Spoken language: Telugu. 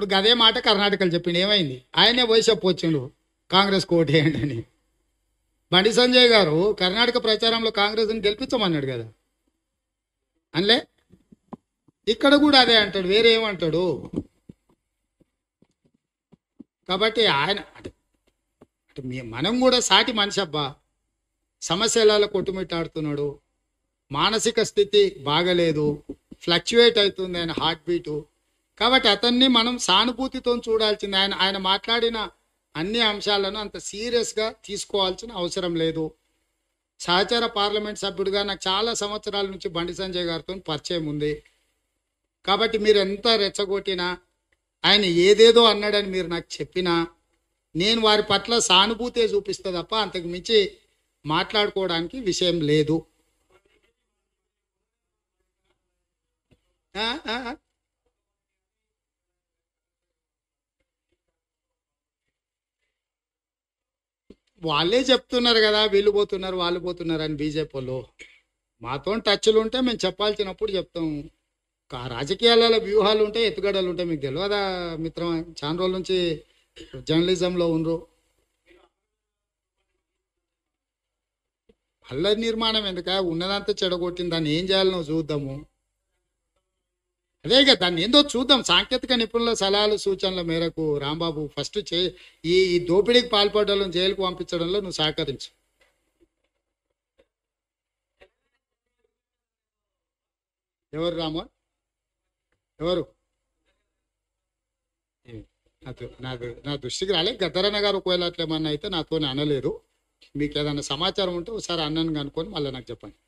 ఇప్పుడు అదే మాట కర్ణాటకలు చెప్పిండు ఏమైంది ఆయనే పోయి చెప్పొచ్చిండు కాంగ్రెస్ కోటి ఏంటని బండి సంజయ్ గారు కర్ణాటక ప్రచారంలో కాంగ్రెస్ని గెలిపించమన్నాడు కదా అనిలే ఇక్కడ కూడా అదే అంటాడు వేరే ఏమంటాడు కాబట్టి ఆయన అంటే మనం కూడా సాటి మనిషి అబ్బా సమస్యలలో కొట్టుమిట్టాడుతున్నాడు మానసిక స్థితి బాగలేదు ఫ్లక్చువేట్ అవుతుంది ఆయన హార్ట్ బీటు కాబట్టి అతన్ని మనం సానుభూతితో చూడాల్సింది ఆయన ఆయన మాట్లాడిన అన్ని అంశాలను అంత సీరియస్గా తీసుకోవాల్సిన అవసరం లేదు సహచార పార్లమెంట్ సభ్యుడిగా నాకు చాలా సంవత్సరాల నుంచి బండి సంజయ్ గారితో పరిచయం ఉంది కాబట్టి మీరు ఎంత రెచ్చగొట్టినా ఆయన ఏదేదో అన్నాడని మీరు నాకు చెప్పినా నేను వారి పట్ల సానుభూతే చూపిస్తే తప్ప అంతకు మించి మాట్లాడుకోవడానికి విషయం లేదు వాళ్ళే చెప్తున్నారు కదా వీళ్ళు పోతున్నారు వాళ్ళు పోతున్నారు అని బీజేపీలో మాతో టచ్లు ఉంటే మేము చెప్పాల్సినప్పుడు చెప్తాము ఆ రాజకీయాలలో వ్యూహాలు ఉంటాయి ఎత్తుగడలు ఉంటాయి మీకు తెలియదా మిత్రం చాలా రోజుల నుంచి జర్నలిజంలో ఉండరు పల్లె నిర్మాణం ఎందుక ఉన్నదంతా చెడగొట్టింది దాన్ని ఏం చేయాలనో చూద్దాము అదే కదా దాన్ని ఏందో చూద్దాం సాంకేతిక నిపుణుల సలహాలు సూచనల మేరకు రాంబాబు ఫస్ట్ చే ఈ దోపిడీకి పాల్పడడం జైలుకు పంపించడంలో నువ్వు సహకరించు ఎవరు రామా ఎవరు నాకు నా దృష్టికి రాలే గద్దరన్న గారు ఒకవేళ అట్లేమన్నా అయితే నాతో అనలేరు మీకు ఏదైనా సమాచారం ఉంటే ఒకసారి అన్నను కనుక్కొని మళ్ళీ నాకు చెప్పండి